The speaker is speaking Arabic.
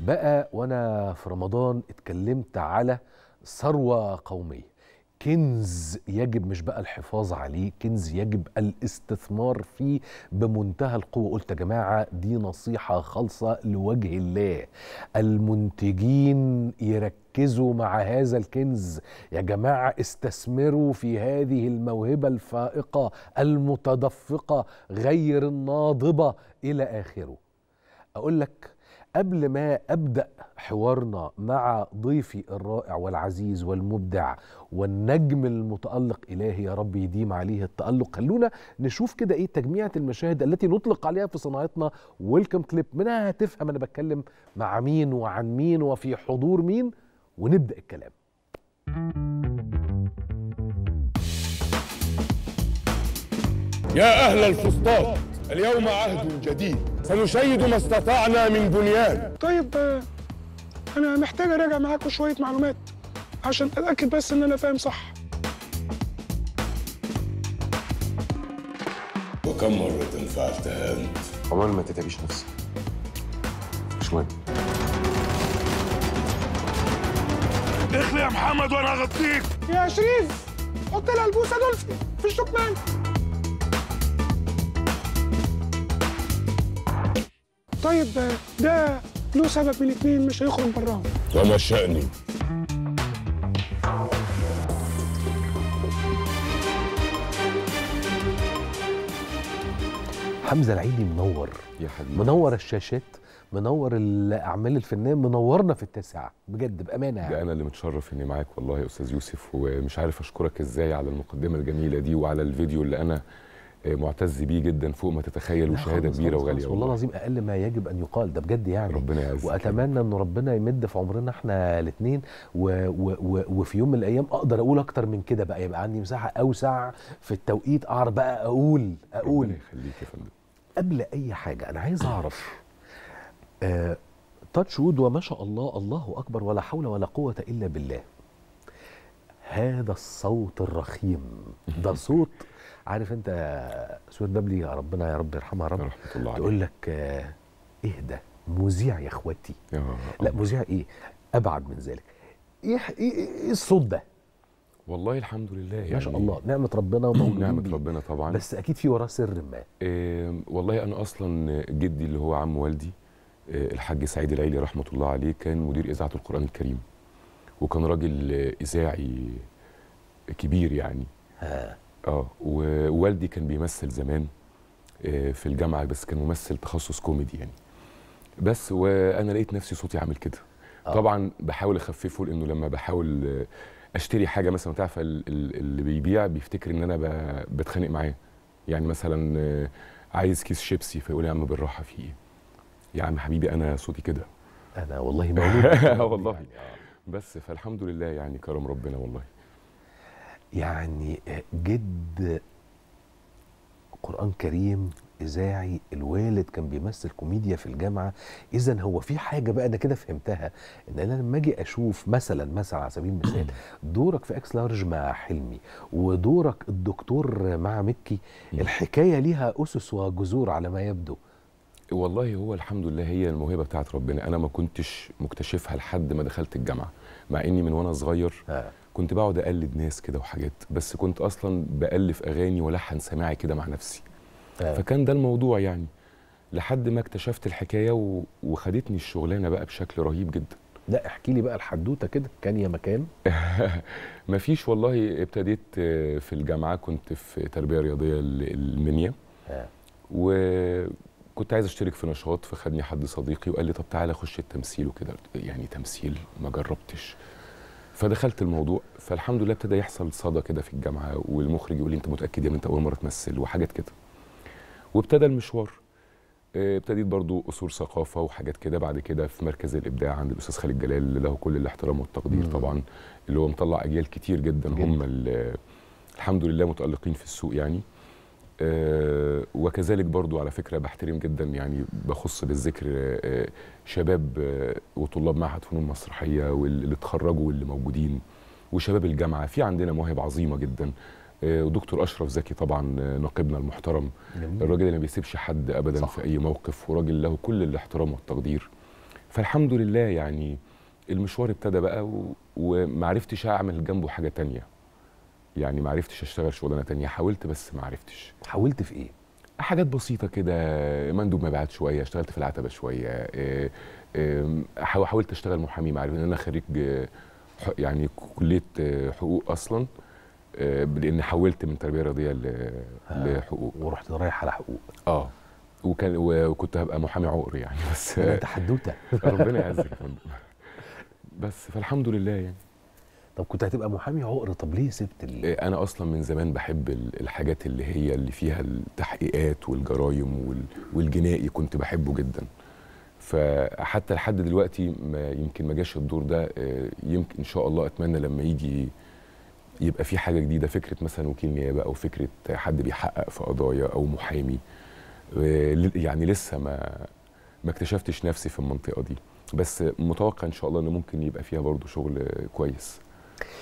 بقى وانا في رمضان اتكلمت على ثروه قوميه كنز يجب مش بقى الحفاظ عليه كنز يجب الاستثمار فيه بمنتهى القوة قلت يا جماعة دي نصيحة خالصة لوجه الله المنتجين يركزوا مع هذا الكنز يا جماعة استثمروا في هذه الموهبة الفائقة المتدفقة غير الناضبة إلى آخره أقول لك قبل ما ابدا حوارنا مع ضيفي الرائع والعزيز والمبدع والنجم المتالق الهي يا رب يديم عليه التالق خلونا نشوف كده ايه تجميعه المشاهد التي نطلق عليها في صناعتنا ويلكم كليب منها هتفهم انا بتكلم مع مين وعن مين وفي حضور مين ونبدا الكلام يا اهل الفسطاط اليوم عهد جديد سنشيد ما استطعنا من بنيان طيب انا محتاج اراجع معاكم شويه معلومات عشان اتاكد بس ان انا فاهم صح وكم مرة فعلتها أنت؟ عمر ما تتعبيش نفسك مش مهم اخلي يا محمد وانا هغطيك يا شريف حط لها البوسه دولفي في الشوكمان طيب ده له سبب من الاثنين مش هيخرج براهم وما شأني حمزه العيدي منور يا حبيبي منور الشاشات منور الاعمال الفنيه منورنا في التاسعه بجد بامانه يعني. ده انا اللي متشرف اني معاك والله يا استاذ يوسف ومش عارف اشكرك ازاي على المقدمه الجميله دي وعلى الفيديو اللي انا آه، معتز بيه جدا فوق ما تتخيل وشهاده كبيره وغاليه والله العظيم اقل ما يجب ان يقال ده بجد يعني ربنا يعزك واتمنى ان ربنا يمد في عمرنا احنا الاثنين وفي يوم من الايام اقدر اقول اكتر من كده بقى يبقى عندي مساحه اوسع في التوقيت اعرف بقى اقول اقول ربنا يخليك يا فندم قبل اي حاجه انا عايز اعرف آه تاتش وود وما شاء الله الله اكبر ولا حول ولا قوه الا بالله هذا الصوت الرخيم ده صوت عارف انت سويد بابلي يا ربنا يا رب يرحمها يا رب رحمه الله تقول لك اهدى ايه مذيع يا اخواتي لا مذيع ايه ابعد من ذلك ايه ايه, ايه الصوت ده والله الحمد لله يعني ما شاء يعني الله نعمه ربنا نعمه نعمه ربنا طبعا بس اكيد في وراه سر ما إيه والله انا اصلا جدي اللي هو عم والدي إيه الحاج سعيد العيلي رحمه الله عليه كان مدير اذاعه القران الكريم وكان راجل اذاعي كبير يعني ها. آه. اه ووالدي كان بيمثل زمان آه، في الجامعه بس كان ممثل تخصص كوميدي يعني بس وانا لقيت نفسي صوتي عامل كده أوه. طبعا بحاول اخففه لانه لما بحاول اشتري حاجه مثلا بتاع اللي بيبيع بيفتكر ان انا بتخانق معاه يعني مثلا آه، عايز كيس شيبسي فيقول يا عم بالراحه في ايه يا عم حبيبي انا صوتي كده انا والله مولود والله يعني، آه. بس فالحمد لله يعني كرم ربنا والله يعني جد قرآن كريم إذاعي الوالد كان بيمثل كوميديا في الجامعة إذا هو في حاجة بقى أنا كده فهمتها إن أنا لما أجي أشوف مثلا مثلا على سبيل المثال دورك في أكس لارج مع حلمي ودورك الدكتور مع مكي الحكاية ليها أسس وجذور على ما يبدو والله هو الحمد لله هي الموهبه بتاعت ربنا انا ما كنتش مكتشفها لحد ما دخلت الجامعه مع اني من وانا صغير آه. كنت بقعد اقلد ناس كده وحاجات بس كنت اصلا بالف اغاني والحن سماعي كده مع نفسي آه. فكان ده الموضوع يعني لحد ما اكتشفت الحكايه و... وخدتني الشغلانه بقى بشكل رهيب جدا لا احكي لي بقى الحدوته كده كان يا مكان مفيش والله ابتديت في الجامعه كنت في تربيه رياضيه المنيا آه. وكنت عايز اشترك في نشاط فخدني حد صديقي وقال لي طب تعالى خش التمثيل وكده يعني تمثيل ما جربتش فدخلت الموضوع فالحمد لله ابتدى يحصل صدى كده في الجامعه والمخرج يقول لي انت متاكد يا انت اول مره تمثل وحاجات كده وابتدى المشوار آه، ابتديت برضو قصور ثقافه وحاجات كده بعد كده في مركز الابداع عند الاستاذ خالد جلال اللي له كل الاحترام والتقدير مم. طبعا اللي هو مطلع اجيال كتير جدا, جداً. هم الحمد لله متالقين في السوق يعني آه، وكذلك برضو على فكرة بحترم جدا يعني بخص بالذكر آه، شباب آه، وطلاب معهد فنون مسرحية واللي اتخرجوا واللي موجودين وشباب الجامعة في عندنا مواهب عظيمة جدا ودكتور أشرف زكي طبعا ناقدنا المحترم جميل. الراجل اللي ما بيسيبش حد أبدا صح. في أي موقف وراجل له كل الاحترام والتقدير فالحمد لله يعني المشوار ابتدى بقى ومعرفتش أعمل جنبه حاجة تانية يعني ما عرفتش اشتغل شغلانه تانية حاولت بس ما عرفتش حاولت في ايه حاجات بسيطه كده مندوب مبيعات شويه اشتغلت في العتبه شويه آه، آه، حاولت اشتغل محامي معرفة ان انا خريج آه، يعني كليه حقوق اصلا لان حولت من تربيه رياضيه لحقوق ورحت رايح على حقوق اه وكان وكنت هبقى محامي عقر يعني بس انت حدوته ربنا يعزك بس فالحمد لله يعني طب كنت هتبقى محامي عقر طب ليه سبت ال... إيه، انا اصلا من زمان بحب الحاجات اللي هي اللي فيها التحقيقات والجرايم وال... والجنائي كنت بحبه جدا فحتى لحد دلوقتي ما يمكن ما جاش الدور ده إيه، يمكن ان شاء الله اتمنى لما يجي يبقى في حاجه جديده فكره مثلا وكيل نيابه او فكره حد بيحقق في قضايا او محامي إيه، يعني لسه ما ما اكتشفتش نفسي في المنطقه دي بس متوقع ان شاء الله ان ممكن يبقى فيها برضو شغل كويس